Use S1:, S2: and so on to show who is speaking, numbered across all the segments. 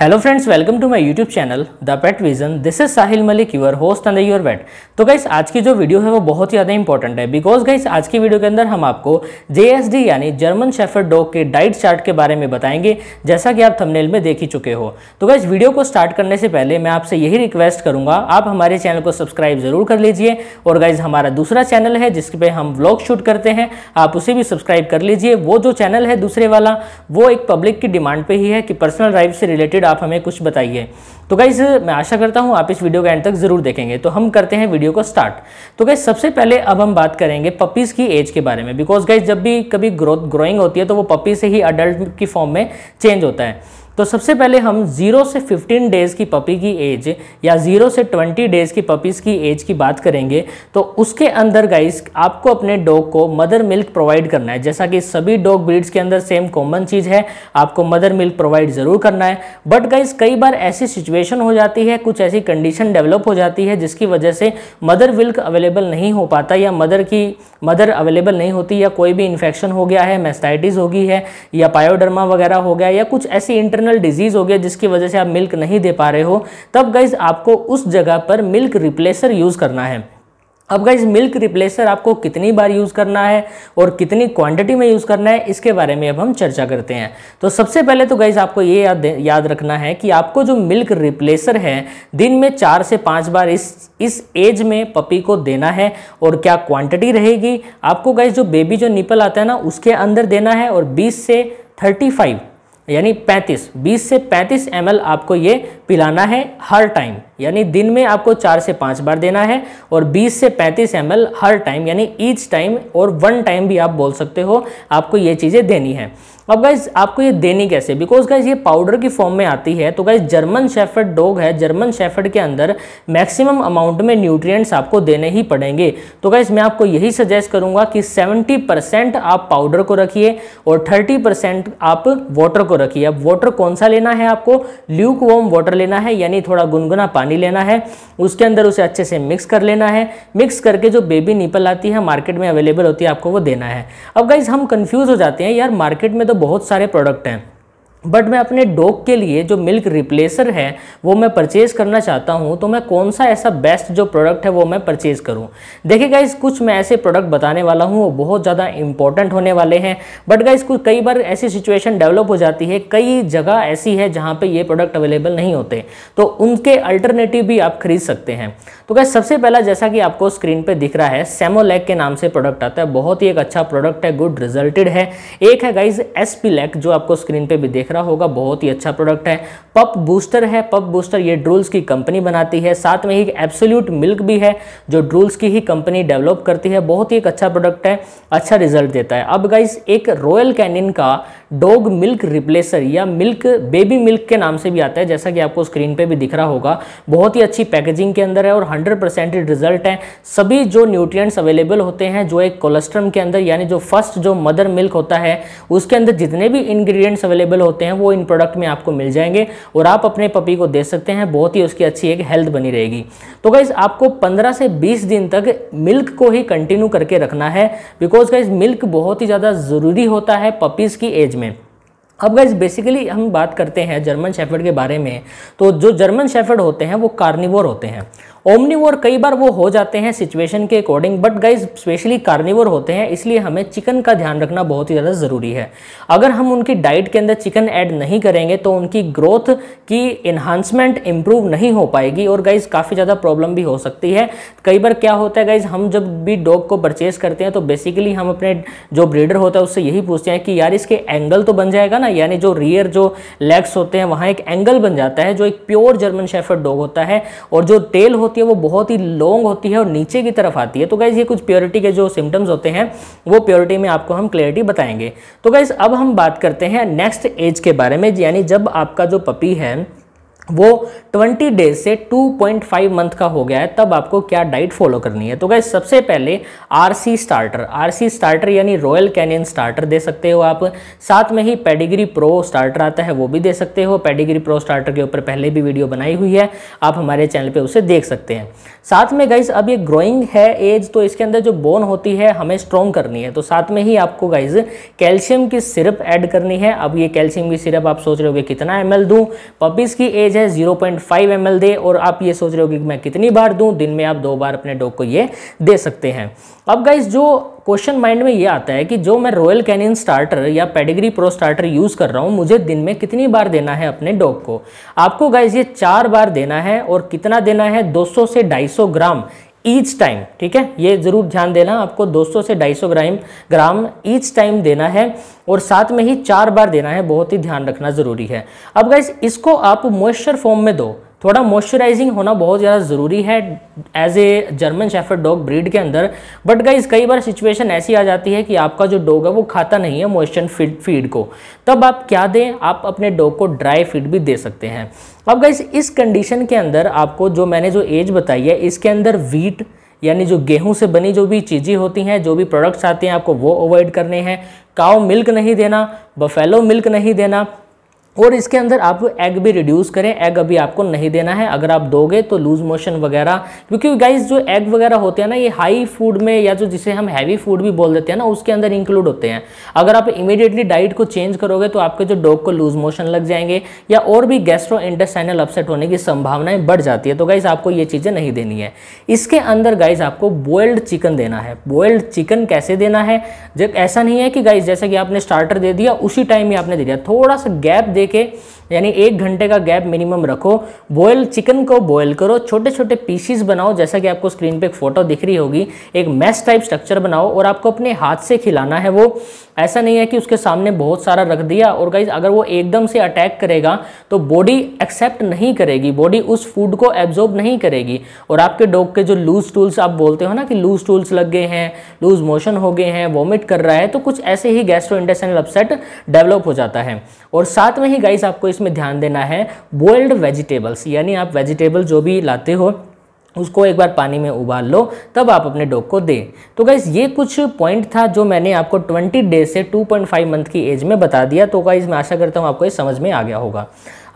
S1: hello friends welcome to my YouTube channel the pet vision this is Sahil Malik your host and your vet तो guys आज की जो video है वो बहुत ही ज़्यादा इंपॉर्टेंट है बिकॉज गाइस आज की वीडियो के अंदर हम आपको जेएसडी यानी जर्मन शेफर डॉग के डाइट चार्ट के बारे में बताएंगे जैसा कि आप थमनेल में देख ही चुके हो तो गाइस वीडियो को स्टार्ट करने से पहले मैं आपसे यही रिक्वेस्ट करूंगा आप हमारे चैनल को सब्सक्राइब जरूर कर लीजिए और गाइज हमारा दूसरा चैनल है जिस पर हम व्लॉग शूट करते हैं आप उसे भी सब्सक्राइब कर लीजिए वो जो चैनल है दूसरे वाला वो एक पब्लिक की डिमांड पर ही है कि पर्सनल लाइफ से रिलेटेड रिलेटेड आप हमें कुछ बताइए तो गाइज़ मैं आशा करता हूँ आप इस वीडियो का एंड तक ज़रूर देखेंगे तो हम करते हैं वीडियो को स्टार्ट तो गाइज सबसे पहले अब हम बात करेंगे पपीज़ की एज के बारे में बिकॉज गाइज जब भी कभी ग्रोथ ग्रोइंग होती है तो वो पपी से ही अडल्ट की फॉर्म में चेंज होता है तो सबसे पहले हम 0 से 15 डेज़ की पपी की एज या 0 से 20 डेज़ की पपीज़ की एज की बात करेंगे तो उसके अंदर गाइस आपको अपने डॉग को मदर मिल्क प्रोवाइड करना है जैसा कि सभी डॉग ब्रीड्स के अंदर सेम कॉमन चीज़ है आपको मदर मिल्क प्रोवाइड ज़रूर करना है बट गाइस कई बार ऐसी सिचुएशन हो जाती है कुछ ऐसी कंडीशन डेवलप हो जाती है जिसकी वजह से मदर मिल्क अवेलेबल नहीं हो पाता या मदर की मदर अवेलेबल नहीं होती या कोई भी इन्फेक्शन हो गया है मेस्टाइटिस होगी है या पायोडर्मा वगैरह हो गया या कुछ ऐसी इंटरनेट इंटरनल डिजीज़ हो गया जिसकी वजह से आप मिल्क नहीं दे पा रहे हो तब गाइज आपको उस जगह पर मिल्क रिप्लेसर यूज़ करना है अब गाइज मिल्क रिप्लेसर आपको कितनी बार यूज़ करना है और कितनी क्वांटिटी में यूज़ करना है इसके बारे में अब हम चर्चा करते हैं तो सबसे पहले तो गाइज आपको ये याद याद रखना है कि आपको जो मिल्क रिप्लेसर है दिन में चार से पाँच बार इस इस एज में पपी को देना है और क्या क्वांटिटी रहेगी आपको गाइज जो बेबी जो निपल आता है ना उसके अंदर देना है और बीस से थर्टी यानी 35 20 से 35 एम आपको ये पिलाना है हर टाइम यानी दिन में आपको चार से पाँच बार देना है और 20 से 35 एम हर टाइम यानी ईच टाइम और वन टाइम भी आप बोल सकते हो आपको ये चीज़ें देनी है अब गाइज आपको ये देनी कैसे बिकॉज गाइज ये पाउडर की फॉर्म में आती है तो गाइज जर्मन शेफर्ड डॉग है जर्मन शेफर्ड के अंदर मैक्सिमम अमाउंट में न्यूट्रिएंट्स आपको देने ही पड़ेंगे तो गाइज मैं आपको यही सजेस्ट करूंगा कि 70% आप पाउडर को रखिए और 30% आप वाटर को रखिए अब वाटर कौन सा लेना है आपको ल्यूक वॉम वाटर लेना है यानी थोड़ा गुनगुना पानी लेना है उसके अंदर उसे अच्छे से मिक्स कर लेना है मिक्स करके जो बेबी निपल आती है मार्केट में अवेलेबल होती है आपको वो देना है अब गाइज हम कन्फ्यूज हो जाते हैं यार मार्केट में तो बहुत सारे प्रोडक्ट हैं बट मैं अपने डॉग के लिए जो मिल्क रिप्लेसर है वो मैं परचेज़ करना चाहता हूँ तो मैं कौन सा ऐसा बेस्ट जो प्रोडक्ट है वो मैं परचेज़ करूँ देखिए गाइस कुछ मैं ऐसे प्रोडक्ट बताने वाला हूँ वो बहुत ज़्यादा इंपॉर्टेंट होने वाले हैं बट गाइस कुछ कई बार ऐसी सिचुएशन डेवलप हो जाती है कई जगह ऐसी है जहाँ पर ये प्रोडक्ट अवेलेबल नहीं होते तो उनके अल्टरनेटिव भी आप खरीद सकते हैं तो गाइज सबसे पहला जैसा कि आपको स्क्रीन पर दिख रहा है सेमोलैक के नाम से प्रोडक्ट आता है बहुत ही एक अच्छा प्रोडक्ट है गुड रिजल्टेड है एक है गाइज एस जो आपको स्क्रीन पर भी देख रहा खतरा होगा बहुत ही अच्छा प्रोडक्ट है पप बूस्टर है पप बूस्टर ये ड्रूल्स की कंपनी बनाती है साथ में ही एब्सोल्यूट मिल्क भी है जो ड्रूल्स की ही कंपनी डेवलप करती है बहुत ही एक अच्छा प्रोडक्ट है अच्छा रिजल्ट देता है अब गाइज एक रॉयल कैनिन का डॉग मिल्क रिप्लेसर या मिल्क बेबी मिल्क के नाम से भी आता है जैसा कि आपको स्क्रीन पे भी दिख रहा होगा बहुत ही अच्छी पैकेजिंग के अंदर है और 100 परसेंट रिजल्ट है सभी जो न्यूट्रिएंट्स अवेलेबल होते हैं जो एक कोलेस्ट्रम के अंदर यानी जो फर्स्ट जो मदर मिल्क होता है उसके अंदर जितने भी इंग्रेडिएंट्स अवेलेबल होते हैं वो इन प्रोडक्ट में आपको मिल जाएंगे और आप अपने पपी को दे सकते हैं बहुत ही उसकी अच्छी एक हेल्थ बनी रहेगी तो गाइज आपको पंद्रह से बीस दिन तक मिल्क को ही कंटिन्यू करके रखना है बिकॉज गाइज मिल्क बहुत ही ज़्यादा ज़रूरी होता है पपीज़ की एज में अब गाइज बेसिकली हम बात करते हैं जर्मन शेफर्ड के बारे में तो जो जर्मन शेफर्ड होते हैं वो कार्निवोर होते हैं ओमनीवर कई बार वो हो जाते हैं सिचुएशन के according but guys specially carnivore होते हैं इसलिए हमें चिकन का ध्यान रखना बहुत ही ज़्यादा ज़रूरी है अगर हम उनकी डाइट के अंदर चिकन ऐड नहीं करेंगे तो उनकी ग्रोथ की इन्हांसमेंट इम्प्रूव नहीं हो पाएगी और गाइज काफ़ी ज़्यादा प्रॉब्लम भी हो सकती है कई बार क्या होता है गाइज हम जब भी डॉग को परचेज करते हैं तो बेसिकली हम अपने जो ब्रीडर होता है उससे यही पूछते हैं कि यार इसके एंगल तो बन जाएगा ना यानी जो रियर जो लेग्स होते हैं वहाँ एक एंगल बन जाता है जो एक प्योर जर्मन शेफर्ड डॉग होता है और जो टेल होती होती है वो बहुत ही लॉन्ग होती है और नीचे की तरफ आती है तो गाइज़ ये कुछ प्योरिटी के जो सिम्टम्स होते हैं वो प्योरिटी में आपको हम क्लियरिटी बताएंगे तो गाइज़ अब हम बात करते हैं नेक्स्ट एज के बारे में यानी जब आपका जो पपी है वो 20 डेज से 2.5 मंथ का हो गया है तब आपको क्या डाइट फॉलो करनी है तो गए सबसे पहले आरसी स्टार्टर आरसी स्टार्टर यानी रॉयल कैनियन स्टार्टर दे सकते हो आप साथ में ही पेडिग्री प्रो स्टार्टर आता है वो भी दे सकते हो पेडिग्री प्रो स्टार्टर के ऊपर पहले भी वीडियो बनाई हुई है आप हमारे चैनल पर उसे देख सकते हैं साथ में गाइज अब ये ग्रोइंग है एज तो इसके अंदर जो बोन होती है हमें स्ट्रॉन्ग करनी है तो साथ में ही आपको गाइज कैल्शियम की सिरप ऐड करनी है अब ये कैल्शियम की सिरप आप सोच रहे हो कितना एम एल दूँ पपीज़ की एज चीज़ है 0.5 पॉइंट दे और आप ये सोच रहे हो कि मैं कितनी बार दूँ दिन में आप दो बार अपने डॉग को ये दे सकते हैं अब गाइज जो क्वेश्चन माइंड में ये आता है कि जो मैं रॉयल कैनियन स्टार्टर या पेडिग्री प्रो स्टार्टर यूज़ कर रहा हूँ मुझे दिन में कितनी बार देना है अपने डॉग को आपको गाइज ये चार बार देना है और कितना देना है 200 से 250 ग्राम ईच टाइम ठीक है ये ज़रूर ध्यान देना आपको 200 से 250 ग्राम ग्राम ईच टाइम देना है और साथ में ही चार बार देना है बहुत ही ध्यान रखना ज़रूरी है अब गाइज इसको आप मॉइस्चर फॉर्म में दो थोड़ा मॉइस्चराइजिंग होना बहुत ज़्यादा ज़रूरी है age a German shepherd dog breed के अंदर बट गाइज कई बार सिचुएशन ऐसी आ जाती है कि आपका जो डॉग है वो खाता नहीं है मॉइस्चर फीड फीड को तब आप क्या दें आप अपने डॉग को ड्राई फीड भी दे सकते हैं अब गाइज इस कंडीशन के अंदर आपको जो मैंने जो एज बताई है इसके अंदर वीट यानी जो गेहूं से बनी जो भी चीज़ें होती हैं जो भी प्रोडक्ट्स आते हैं आपको वो अवॉइड करने हैं काओ मिल्क नहीं देना बफेलो मिल्क नहीं देना और इसके अंदर आप एग भी रिड्यूस करें एग अभी आपको नहीं देना है अगर आप दोगे तो लूज मोशन वगैरह क्योंकि गाइस जो एग वगैरह होते हैं ना ये हाई फूड में या जो जिसे हम हैवी फूड भी बोल देते हैं ना उसके अंदर इंक्लूड होते हैं अगर आप इमीडिएटली डाइट को चेंज करोगे तो आपके जो डॉग को लूज मोशन लग जाएंगे या और भी गैस्ट्रो इंटेस्टाइनल अपसेट होने की संभावनाएं बढ़ जाती है तो गाइज आपको ये चीज़ें नहीं देनी है इसके अंदर गाइज आपको बॉयल्ड चिकन देना है बॉयल्ड चिकन कैसे देना है जब ऐसा नहीं है कि गाइज जैसे कि आपने स्टार्टर दे दिया उसी टाइम ही आपने दे दिया थोड़ा सा गैप दे लेके यानी एक घंटे का गैप मिनिमम रखो बॉयल चिकन को बॉयल करो छोटे छोटे पीसीस बनाओ जैसा कि आपको स्क्रीन पे एक फ़ोटो दिख रही होगी एक मैस टाइप स्ट्रक्चर बनाओ और आपको अपने हाथ से खिलाना है वो ऐसा नहीं है कि उसके सामने बहुत सारा रख दिया और गाइज अगर वो एकदम से अटैक करेगा तो बॉडी एक्सेप्ट नहीं करेगी बॉडी उस फूड को एब्जॉर्ब नहीं करेगी और आपके डॉग के जो लूज टूल्स आप बोलते हो ना कि लूज टूल्स लग गए हैं लूज मोशन हो गए हैं वॉमिट कर रहा है तो कुछ ऐसे ही गैस्ट्रो अपसेट डेवलप हो जाता है और साथ में ही गाइज आपको इसमें ध्यान देना है बॉइल्ड वेजिटेबल्स यानी आप वेजिटेबल जो भी लाते हो उसको एक बार पानी में उबाल लो तब आप अपने डॉग को दें तो गाइज़ ये कुछ पॉइंट था जो मैंने आपको 20 डेज से 2.5 मंथ की एज में बता दिया तो गाइज़ मैं आशा करता हूँ आपको ये समझ में आ गया होगा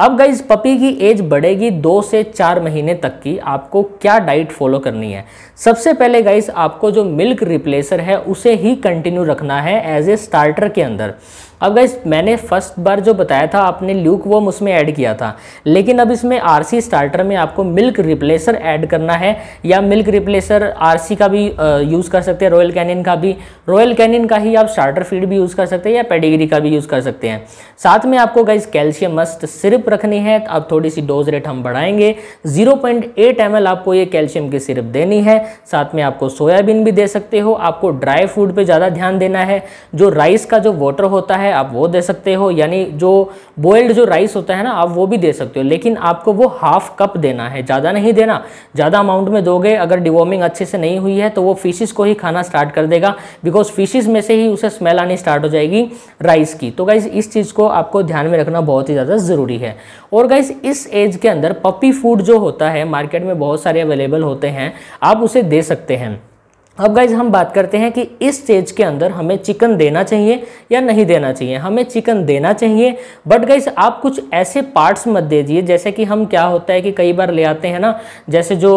S1: अब गाइज पपी की एज बढ़ेगी दो से चार महीने तक की आपको क्या डाइट फॉलो करनी है सबसे पहले गाइज आपको जो मिल्क रिप्लेसर है उसे ही कंटिन्यू रखना है एज ए स्टार्टर के अंदर अब गाइज मैंने फर्स्ट बार जो बताया था आपने ल्यूक वॉम उसमें ऐड किया था लेकिन अब इसमें आरसी स्टार्टर में आपको मिल्क रिप्लेसर ऐड करना है या मिल्क रिप्लेसर आरसी का भी यूज़ कर सकते हैं रॉयल कैनिन का भी रॉयल कैनिन का ही आप स्टार्टर फीड भी यूज़ कर सकते हैं या पेडिग्री का भी यूज़ कर सकते हैं साथ में आपको गाइज कैल्शियम मस्ट सिरप रखनी है तो अब थोड़ी सी डोज रेट हम बढ़ाएंगे zero point eight M L आपको ये कैल्शियम की सिरप देनी है साथ में आपको सोयाबीन भी दे सकते हो आपको ड्राई फूड पर ज़्यादा ध्यान देना है जो राइस का जो वाटर होता है है आप वो दे सकते हो यानी जो बॉयल्ड जो राइस होता है ना आप वो भी दे सकते हो लेकिन आपको वो हाफ कप देना है ज़्यादा नहीं देना ज़्यादा अमाउंट में दोगे अगर डिवॉर्मिंग अच्छे से नहीं हुई है तो वो फिशिज़ को ही खाना स्टार्ट कर देगा बिकॉज फिशिज में से ही उसे स्मेल आनी स्टार्ट हो जाएगी राइस की तो गाइज इस चीज़ को आपको ध्यान में रखना बहुत ही ज़्यादा ज़रूरी है और गाइज इस एज के अंदर पपी फूड जो होता है मार्केट में बहुत सारे अवेलेबल होते हैं आप उसे दे सकते हैं अब गाइज हम बात करते हैं कि इस स्टेज के अंदर हमें चिकन देना चाहिए या नहीं देना चाहिए हमें चिकन देना चाहिए बट गाइज आप कुछ ऐसे पार्ट्स मत दीजिए जैसे कि हम क्या होता है कि कई बार ले आते हैं ना जैसे जो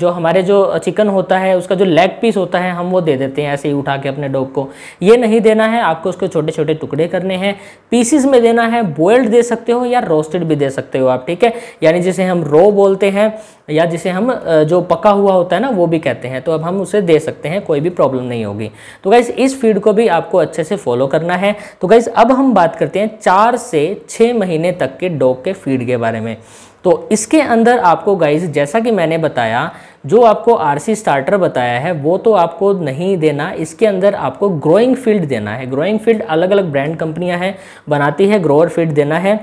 S1: जो हमारे जो चिकन होता है उसका जो लेग पीस होता है हम वो दे देते हैं ऐसे ही उठा के अपने डॉग को ये नहीं देना है आपको उसके छोटे छोटे टुकड़े करने हैं पीसीज में देना है बॉयल्ड दे सकते हो या रोस्टेड भी दे सकते हो आप ठीक है यानी जैसे हम रो बोलते हैं या जिसे हम जो पका हुआ होता है ना वो भी कहते हैं तो अब हम उसे दे सकते हैं कोई भी प्रॉब्लम नहीं होगी तो गाइज इस फीड को भी आपको अच्छे से फॉलो करना है तो गाइज अब हम बात करते हैं चार से छः महीने तक के डॉग के फीड के बारे में तो इसके अंदर आपको गाइज जैसा कि मैंने बताया जो आपको आरसी स्टार्टर बताया है वो तो आपको नहीं देना इसके अंदर आपको ग्रोइंग फील्ड देना है ग्रोइंग फील्ड अलग अलग ब्रांड कंपनियां हैं बनाती है ग्रोअर फील्ड देना है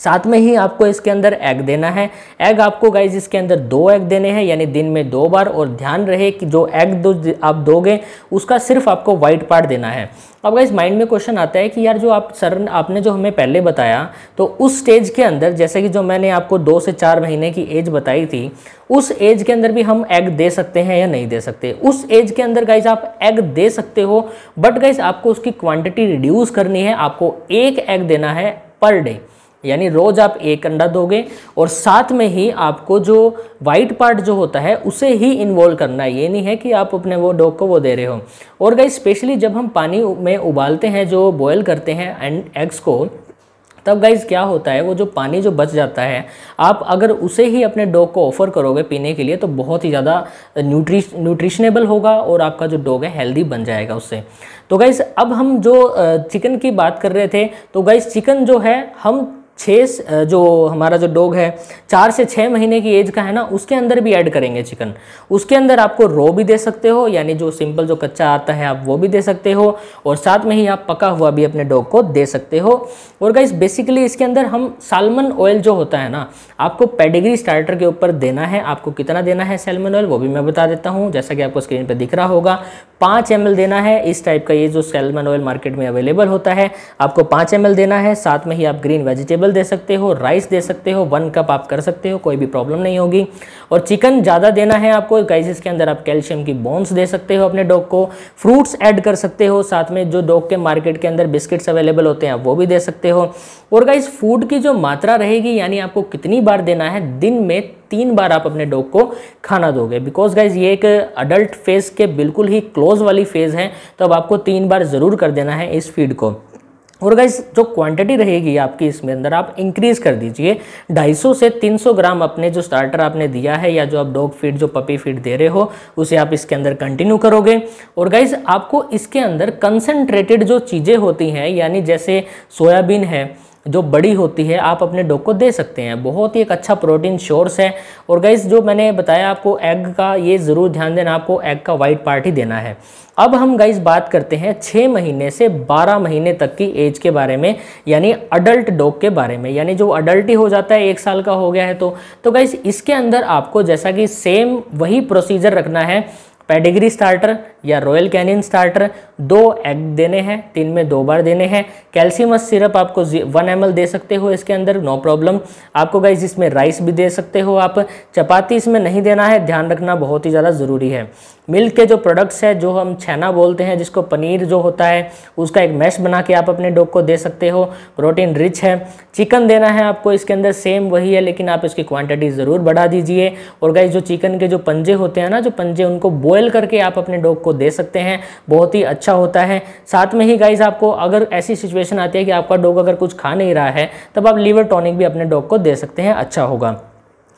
S1: साथ में ही आपको इसके अंदर एग देना है एग आपको गाइज इसके अंदर दो एग देने हैं यानी दिन में दो बार और ध्यान रहे कि जो एग दो आप दोगे उसका सिर्फ आपको वाइट पार्ट देना है अब गाइज माइंड में क्वेश्चन आता है कि यार जो आप सर आपने जो हमें पहले बताया तो उस स्टेज के अंदर जैसे कि जो मैंने आपको दो से चार महीने की एज बताई थी उस एज के अंदर भी हम एग दे सकते हैं या नहीं दे सकते उस एज के अंदर गाइज आप एग दे सकते हो बट गाइज आपको उसकी क्वान्टिटी रिड्यूस करनी है आपको एक एग देना है पर डे यानी रोज आप एक अंडा दोगे और साथ में ही आपको जो वाइट पार्ट जो होता है उसे ही इन्वॉल्व करना है ये नहीं है कि आप अपने वो डॉग को वो दे रहे हो और गई स्पेशली जब हम पानी में उबालते हैं जो बॉयल करते हैं एंड एग्स को तब गाइज क्या होता है वो जो पानी जो बच जाता है आप अगर उसे ही अपने डॉग को ऑफर करोगे पीने के लिए तो बहुत ही ज़्यादा न्यूट्री न्यूट्रिशनेबल होगा और आपका जो डॉग है हेल्दी बन जाएगा उससे तो गाइज़ अब हम जो चिकन की बात कर रहे थे तो गाइज़ चिकन जो है हम छः जो हमारा जो डॉग है चार से छः महीने की एज का है ना उसके अंदर भी ऐड करेंगे चिकन उसके अंदर आपको रो भी दे सकते हो यानी जो सिंपल जो कच्चा आता है आप वो भी दे सकते हो और साथ में ही आप पका हुआ भी अपने डॉग को दे सकते हो और गाइस बेसिकली इसके अंदर हम सालमन ऑयल जो होता है ना आपको पेडिग्री स्टार्टर के ऊपर देना है आपको कितना देना है सैलमन ऑयल वो भी मैं बता देता हूँ जैसा कि आपको स्क्रीन पर दिख रहा होगा पाँच एम देना है इस टाइप का ये जो सैलमन ऑयल मार्केट में अवेलेबल होता है आपको पाँच एम देना है साथ में ही आप ग्रीन वेजिटेबल वेजिटेबल दे सकते हो राइस दे सकते हो वन कप आप कर सकते हो कोई भी प्रॉब्लम नहीं होगी और चिकन ज़्यादा देना है आपको गाइज इसके अंदर आप कैल्शियम की बोन्स दे सकते हो अपने डॉग को फ्रूट्स ऐड कर सकते हो साथ में जो डॉग के मार्केट के अंदर बिस्किट्स अवेलेबल होते हैं आप वो भी दे सकते हो और गाइज फूड की जो मात्रा रहेगी यानी आपको कितनी बार देना है दिन में तीन बार आप अपने डॉग को खाना दोगे बिकॉज गाइज ये एक अडल्ट फेज़ के बिल्कुल ही क्लोज वाली फेज़ है तो अब आपको तीन बार ज़रूर कर देना है इस फीड को और गाइस जो क्वांटिटी रहेगी आपकी इसमें अंदर आप इंक्रीज़ कर दीजिए 250 से 300 ग्राम अपने जो स्टार्टर आपने दिया है या जो आप डॉग फीड जो पपी फीड दे रहे हो उसे आप इसके अंदर कंटिन्यू करोगे और गाइस आपको इसके अंदर कंसनट्रेटेड जो चीज़ें होती हैं यानी जैसे सोयाबीन है जो बड़ी होती है आप अपने डॉग को दे सकते हैं बहुत ही एक अच्छा प्रोटीन शोर्स है और गाइस जो मैंने बताया आपको एग का ये ज़रूर ध्यान देना आपको एग का वाइट पार्ट ही देना है अब हम गाइज बात करते हैं छः महीने से बारह महीने तक की एज के बारे में यानी अडल्ट डॉग के बारे में यानी जो अडल्ट ही हो जाता है एक साल का हो गया है तो तो गाइज इसके अंदर आपको जैसा कि सेम वही प्रोसीजर रखना है पेडिग्री स्टार्टर या रॉयल कैनिन स्टार्टर दो एग देने हैं तीन में दो बार देने हैं कैल्शियमस सिरप आपको वन एम दे सकते हो इसके अंदर नो प्रॉब्लम आपको गाइज इसमें राइस भी दे सकते हो आप चपाती इसमें नहीं देना है ध्यान रखना बहुत ही ज़्यादा ज़रूरी है मिल्क के जो प्रोडक्ट्स है जो हम छेना बोलते हैं जिसको पनीर जो होता है उसका एक मैश बना के आप अपने डॉग को दे सकते हो प्रोटीन रिच है चिकन देना है आपको इसके अंदर सेम वही है लेकिन आप इसकी क्वांटिटी ज़रूर बढ़ा दीजिए और गाइज जो चिकन के जो पंजे होते हैं ना जो पंजे उनको बॉयल करके आप अपने डॉग को दे सकते हैं बहुत ही अच्छा होता है साथ में ही गाइज आपको अगर ऐसी सिचुएशन आती है कि आपका डॉग अगर कुछ खा नहीं रहा है तब आप लीवर टॉनिक भी अपने डॉग को दे सकते हैं अच्छा होगा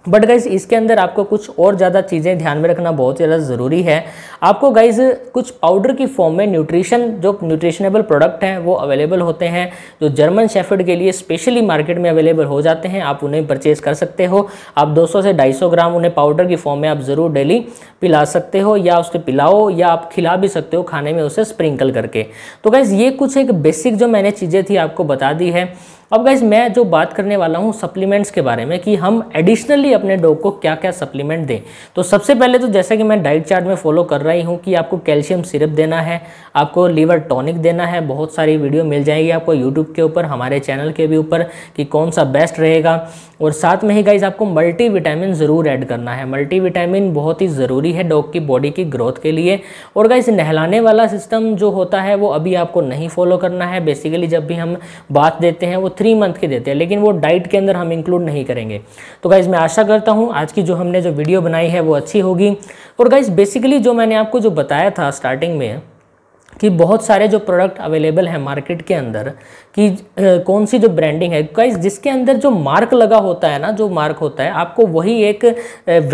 S1: बट गाइज इसके अंदर आपको कुछ और ज़्यादा चीज़ें ध्यान में रखना बहुत ज़्यादा ज़रूरी है आपको गाइज कुछ पाउडर की फॉर्म में न्यूट्रिशन जो न्यूट्रिशनेबल प्रोडक्ट हैं वो अवेलेबल होते हैं जो जर्मन शेफर्ड के लिए स्पेशली मार्केट में अवेलेबल हो जाते हैं आप उन्हें परचेज़ कर सकते हो आप 200 से 250 ग्राम उन्हें पाउडर की फॉर्म में आप ज़रूर डेली पिला सकते हो या उसके पिलाओ या आप खिला भी सकते हो खाने में उसे स्प्रिंकल करके तो गाइज़ ये कुछ एक बेसिक जो मैंने चीज़ें थी आपको बता दी है अब गाइज मैं जो बात करने वाला हूँ सप्लीमेंट्स के बारे में कि हम एडिशनली अपने डॉग को क्या क्या सप्लीमेंट दें तो सबसे पहले तो जैसे कि मैं डाइट चार्ट में फॉलो कर रही हूँ कि आपको कैल्शियम सिरप देना है आपको लीवर टॉनिक देना है बहुत सारी वीडियो मिल जाएगी आपको यूट्यूब के ऊपर हमारे चैनल के भी ऊपर कि कौन सा बेस्ट रहेगा और साथ में ही गाइज आपको मल्टी विटामिन ज़रूर ऐड करना है मल्टी विटामिन बहुत ही ज़रूरी है डॉग की बॉडी की ग्रोथ के लिए और गाइज नहलाने वाला सिस्टम जो होता है वो अभी आपको नहीं फॉलो करना है बेसिकली जब भी हम बात देते हैं वो थ्री मंथ के देते हैं लेकिन वो डाइट के अंदर हम इंक्लूड नहीं करेंगे तो गाइज़ मैं आशा करता हूँ आज की जो हमने जो वीडियो बनाई है वो अच्छी होगी और गाइज़ बेसिकली जो मैंने आपको जो बताया था स्टार्टिंग में कि बहुत सारे जो प्रोडक्ट अवेलेबल हैं मार्केट के अंदर कि कौन सी जो ब्रांडिंग है गाइज जिसके अंदर जो मार्क लगा होता है ना जो मार्क होता है आपको वही एक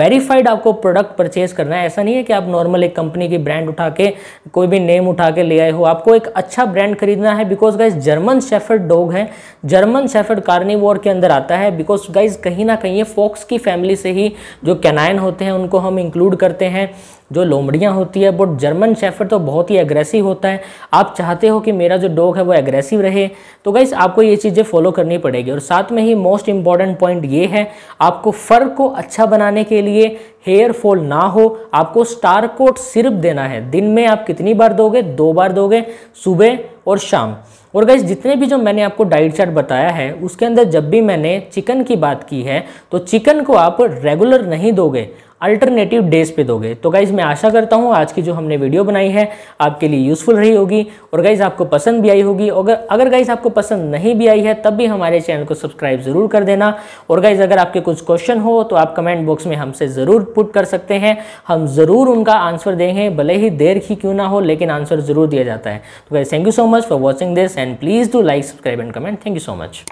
S1: वेरीफाइड आपको प्रोडक्ट परचेज करना है ऐसा नहीं है कि आप नॉर्मल एक कंपनी की ब्रांड उठा के कोई भी नेम उठा के ले आए हो आपको एक अच्छा ब्रांड खरीदना है because guys German shepherd dog है जर्मन शेफर्ड कार्निवोर के अंदर आता है बिकॉज गाइज कहीं ना कहीं फॉक्स की फैमिली से ही जो कैनाइन होते हैं उनको हम इंक्लूड करते हैं जो लोमड़ियाँ होती है वो जर्मन शेफर्ड तो बहुत ही एग्रेसिव होता है आप चाहते हो कि मेरा जो डॉग है वो एग्रेसिव रहे तो गाइस आपको ये चीज़ें फॉलो करनी पड़ेगी और साथ में ही मोस्ट इंपॉर्टेंट पॉइंट ये है आपको फर को अच्छा बनाने के लिए हेयर फॉल ना हो आपको स्टार कोट सिर्फ देना है दिन में आप कितनी बार दोगे दो बार दोगे सुबह और शाम और गाइस जितने भी जो मैंने आपको डाइट चार्ट बताया है उसके अंदर जब भी मैंने चिकन की बात की है तो चिकन को आप रेगुलर नहीं दोगे अल्टरनेटिव डेज पे दोगे तो गाइज़ मैं आशा करता हूँ आज की जो हमने वीडियो बनाई है आपके लिए यूज़फुल रही होगी और गाइज़ आपको पसंद भी आई होगी अगर अगर गाइज़ आपको पसंद नहीं भी आई है तब भी हमारे चैनल को सब्सक्राइब ज़रूर कर देना और गाइज़ अगर आपके कुछ क्वेश्चन हो तो आप कमेंट बॉक्स में हमसे ज़रूर पुट कर सकते हैं हम ज़रूर उनका आंसर देंगे भले ही देर ही क्यों ना हो लेकिन आंसर ज़रूर दिया जाता है तो guys thank you so much for watching this and please do like subscribe and comment thank you so much